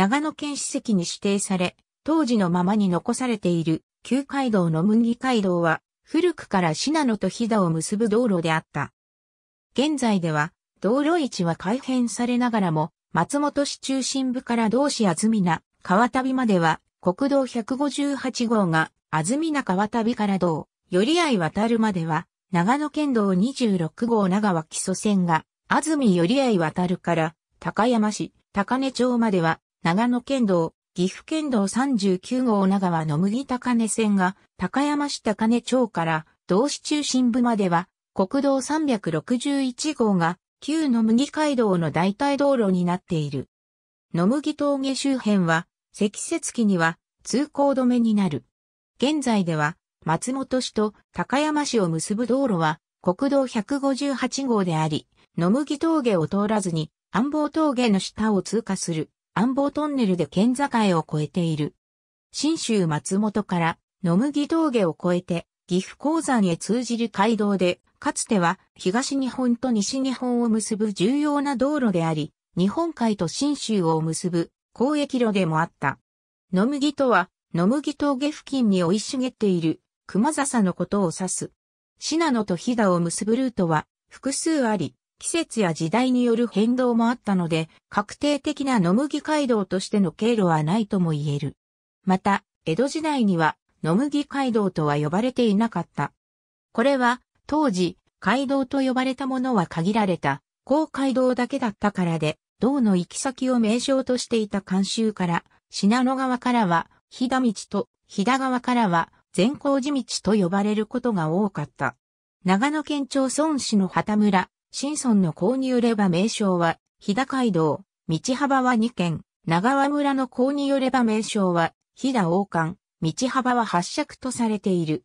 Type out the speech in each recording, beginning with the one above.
長野県史跡に指定され、当時のままに残されている旧街道の麦街道は、古くから信濃と飛騨を結ぶ道路であった。現在では、道路位置は改変されながらも、松本市中心部から同市安住名、川旅までは、国道158号が安住名川旅から道、寄り合い渡るまでは、長野県道26号長和基礎線が、安住寄合渡るから、高山市、高根町までは、長野県道、岐阜県道39号長和の麦高根線が高山市高根町から道市中心部までは国道361号が旧野麦街道の代替道路になっている。野麦峠周辺は積雪期には通行止めになる。現在では松本市と高山市を結ぶ道路は国道158号であり、野麦峠を通らずに安房峠の下を通過する。安房トンネルで県境を越えている。新州松本から野麦峠を越えて岐阜鉱山へ通じる街道で、かつては東日本と西日本を結ぶ重要な道路であり、日本海と新州を結ぶ交易路でもあった。野麦とは、野麦峠付近に生い茂っている熊笹のことを指す。信濃と飛騨を結ぶルートは複数あり、季節や時代による変動もあったので、確定的な野麦街道としての経路はないとも言える。また、江戸時代には野麦街道とは呼ばれていなかった。これは、当時、街道と呼ばれたものは限られた、公街道だけだったからで、道の行き先を名称としていた慣習から、品野川からは、飛騨道と、飛騨川からは、善光寺道と呼ばれることが多かった。長野県町村市の畑村、新村の購入れば名称は、日高街道、道幅は2軒、長和村の購入れば名称は、日田王冠、道幅は八尺とされている。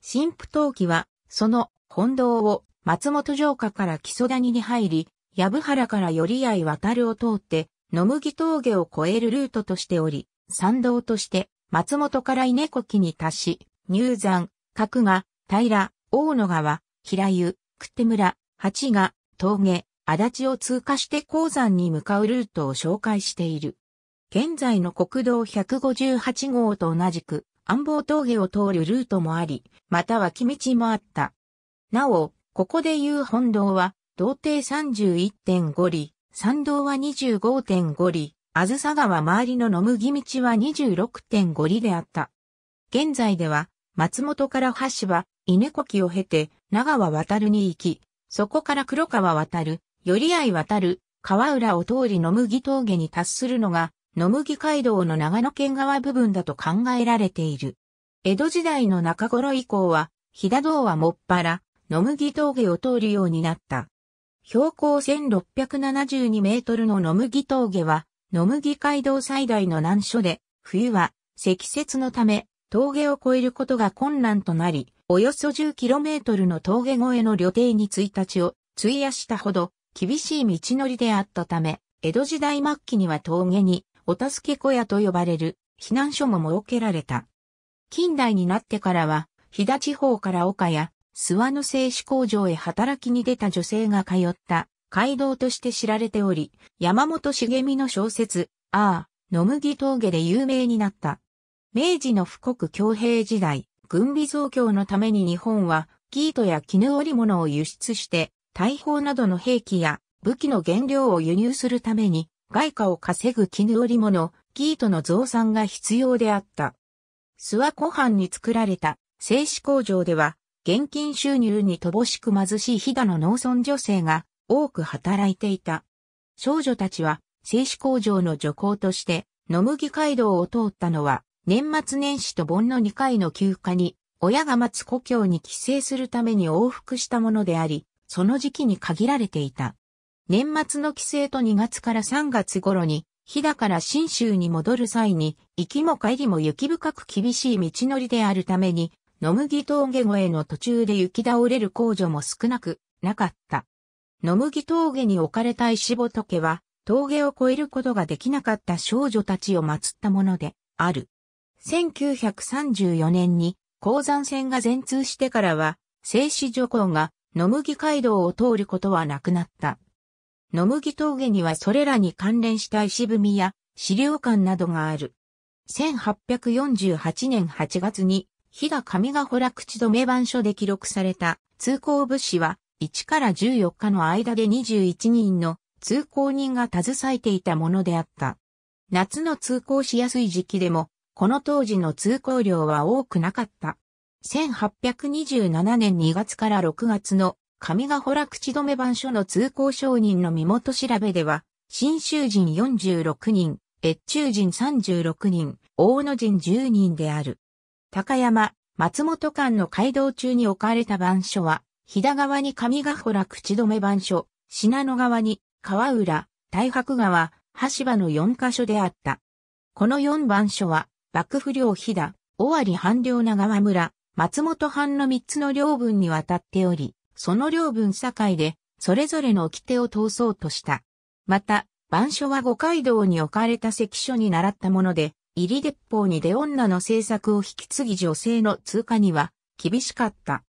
新府陶器は、その本堂を松本城下から木曽谷に入り、藪原から寄合渡るを通って、野麦峠を越えるルートとしており、参道として松本から稲子木に達し、入山、角が、平、大野川、平湯、久手村、八が峠、足立を通過して鉱山に向かうルートを紹介している。現在の国道158号と同じく、安房峠を通るルートもあり、または木道もあった。なお、ここで言う本道は、道程31.5里、山道は25.5里、あずさ川周りの野麦道は26.5里であった。現在では、松本から橋は、稲子木を経て、長は渡るに行き、そこから黒川渡る、寄合渡る、川浦を通り野麦峠に達するのが、野麦街道の長野県側部分だと考えられている。江戸時代の中頃以降は、飛騨道はもっぱら、野麦峠を通るようになった。標高1672メートルの野麦峠は、野麦街道最大の難所で、冬は積雪のため、峠を越えることが困難となり、およそ 10km の峠越えの旅程に1日を費やしたほど厳しい道のりであったため、江戸時代末期には峠にお助け小屋と呼ばれる避難所も設けられた。近代になってからは、飛騨地方から岡や諏訪の製紙工場へ働きに出た女性が通った街道として知られており、山本茂美の小説、ああ、野麦峠で有名になった。明治の富国強兵時代、軍備増強のために日本は、キートや絹織物を輸出して、大砲などの兵器や武器の原料を輸入するために、外貨を稼ぐ絹織物、キートの増産が必要であった。諏訪湖畔に作られた製紙工場では、現金収入に乏しく貧しい飛騨の農村女性が多く働いていた。少女たちは製紙工場の女工として、野麦街道を通ったのは年末年始と盆の2回の休暇に、親が待つ故郷に帰省するために往復したものであり、その時期に限られていた。年末の帰省と2月から3月頃に、日だから新州に戻る際に、行きも帰りも雪深く厳しい道のりであるために、野麦峠越えの途中で雪倒れる工場も少なくなかった。野麦峠に置かれた石仏は、峠を越えることができなかった少女たちを祀ったものである。1934年に鉱山線が全通してからは、静止女行が野麦街道を通ることはなくなった。野麦峠にはそれらに関連した石踏みや資料館などがある。1848年8月に、日騨上ヶ洞口止め番書で記録された通行物資は1から14日の間で21人の通行人が携えていたものであった。夏の通行しやすい時期でもこの当時の通行量は多くなかった。1827年2月から6月の上ヶ原口留番所の通行承人の身元調べでは、新州人46人、越中人36人、大野人10人である。高山、松本間の街道中に置かれた番所は、飛騨川に上ヶ原口留番所、信濃川に川浦、大白川、橋場の4カ所であった。この4番所は、幕府領飛騨、尾張藩領長和村、松本藩の三つの領分にわたっており、その領分境で、それぞれの掟を通そうとした。また、番所は五街道に置かれた関所に習ったもので、入り鉄砲に出女の政策を引き継ぎ女性の通過には厳しかった。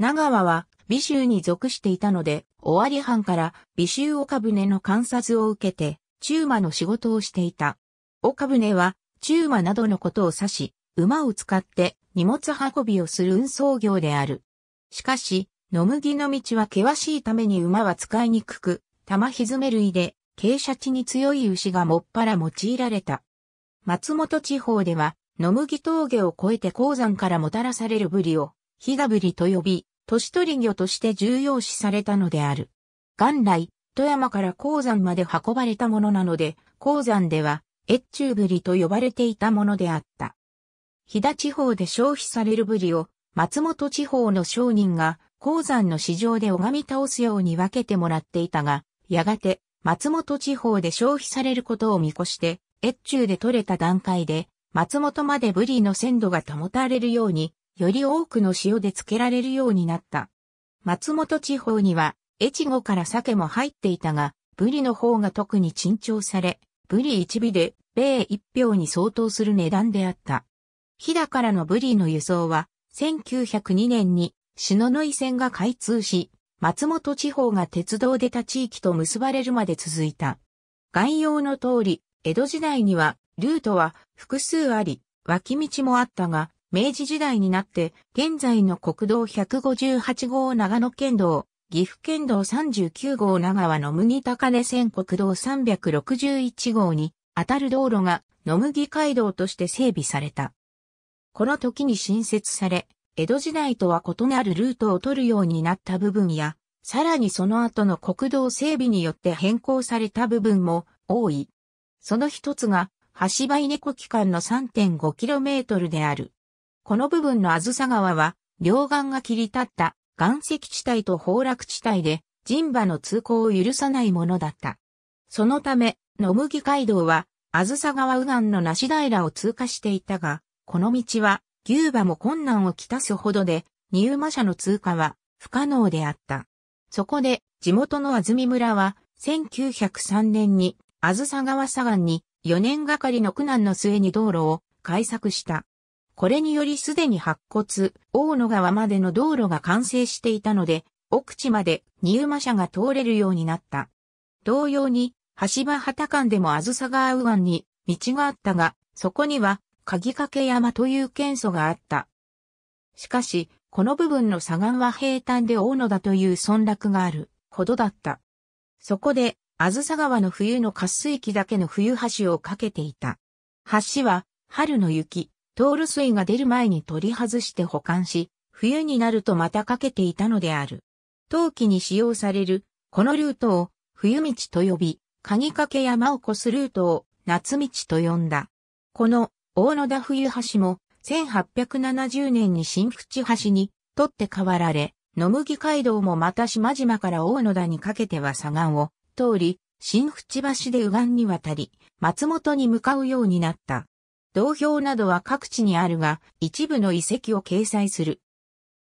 長和は美州に属していたので、尾張藩から美州岡船の観察を受けて、中馬の仕事をしていた。岡船は中馬などのことを指し、馬を使って荷物運びをする運送業である。しかし、野麦の道は険しいために馬は使いにくく、玉ひずめ類で傾斜地に強い牛がもっぱら用いられた。松本地方では、野麦峠を越えて鉱山からもたらされるブリを、ヒガブリと呼び、年取り魚として重要視されたのである。元来、富山から鉱山まで運ばれたものなので、鉱山では越中ぶりと呼ばれていたものであった。飛騨地方で消費されるぶりを、松本地方の商人が、鉱山の市場で拝み倒すように分けてもらっていたが、やがて、松本地方で消費されることを見越して、越中で取れた段階で、松本までブリの鮮度が保たれるように、より多くの塩で漬けられるようになった。松本地方には、越後から鮭も入っていたが、ブリの方が特に珍重され、ブリ1尾で米一票に相当する値段であった。日田からのブリーの輸送は、1902年に、篠ノ井線が開通し、松本地方が鉄道でた地域と結ばれるまで続いた。概要の通り、江戸時代には、ルートは複数あり、脇道もあったが、明治時代になって、現在の国道158号長野県道、岐阜県道39号長和の麦高根線国道361号に当たる道路が野麦街道として整備された。この時に新設され、江戸時代とは異なるルートを取るようになった部分や、さらにその後の国道整備によって変更された部分も多い。その一つが、橋場稲子機間の 3.5km である。この部分のあずさ川は、両岸が切り立った岩石地帯と崩落地帯で、人馬の通行を許さないものだった。そのため、野麦街道は、あずさ川右岸の梨平を通過していたが、この道は、牛馬も困難をきたすほどで、入馬車の通過は不可能であった。そこで、地元の安住村は、1903年に、あずさ川左岸に、4年がかりの苦難の末に道路を開削した。これによりすでに白骨、大野川までの道路が完成していたので、奥地まで入馬車が通れるようになった。同様に、橋場畑間でもあずさ川右岸に道があったが、そこには鍵掛山という県祖があった。しかし、この部分の左岸は平坦で大野だという村落があるほどだった。そこで、あずさ川の冬の滑水期だけの冬橋をかけていた。橋は、春の雪、通る水が出る前に取り外して保管し、冬になるとまたかけていたのである。陶器に使用される、このルートを、冬道と呼び、鍵掛け山を越すルートを夏道と呼んだ。この大野田冬橋も1870年に新淵橋に取って代わられ、野麦街道もまた島々から大野田にかけては左岸を通り、新淵橋で右岸に渡り、松本に向かうようになった。道標などは各地にあるが、一部の遺跡を掲載する。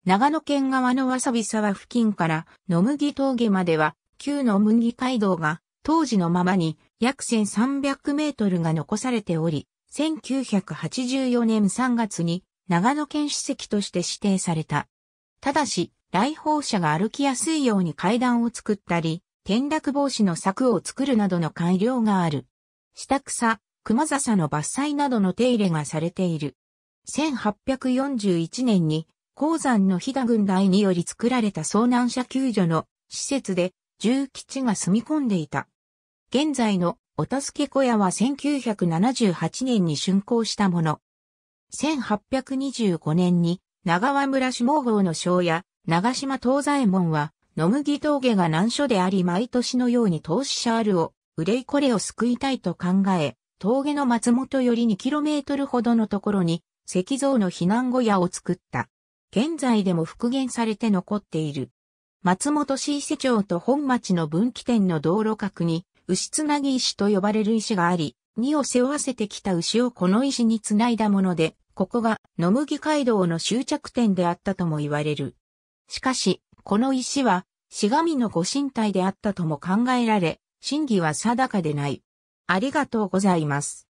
長野県側のわさび沢付近から野麦峠までは、旧野麦街道が当時のままに約1300メートルが残されており、1984年3月に長野県史跡として指定された。ただし、来訪者が歩きやすいように階段を作ったり、転落防止の柵を作るなどの改良がある。下草、熊笹の伐採などの手入れがされている。1841年に鉱山の飛騨軍隊により作られた遭難者救助の施設で重吉が住み込んでいた。現在のお助け小屋は1978年に竣工したもの。1825年に長和村下郷の庄屋、長島東左衛門は、野麦峠が難所であり毎年のように投資者あるを、憂いこれを救いたいと考え、峠の松本より 2km ほどのところに、石像の避難小屋を作った。現在でも復元されて残っている。松本市伊勢町と本町の分岐点の道路角に、牛つなぎ石と呼ばれる石があり、荷を背負わせてきた牛をこの石につないだもので、ここが野麦街道の終着点であったとも言われる。しかし、この石は、しがみのご神体であったとも考えられ、真偽は定かでない。ありがとうございます。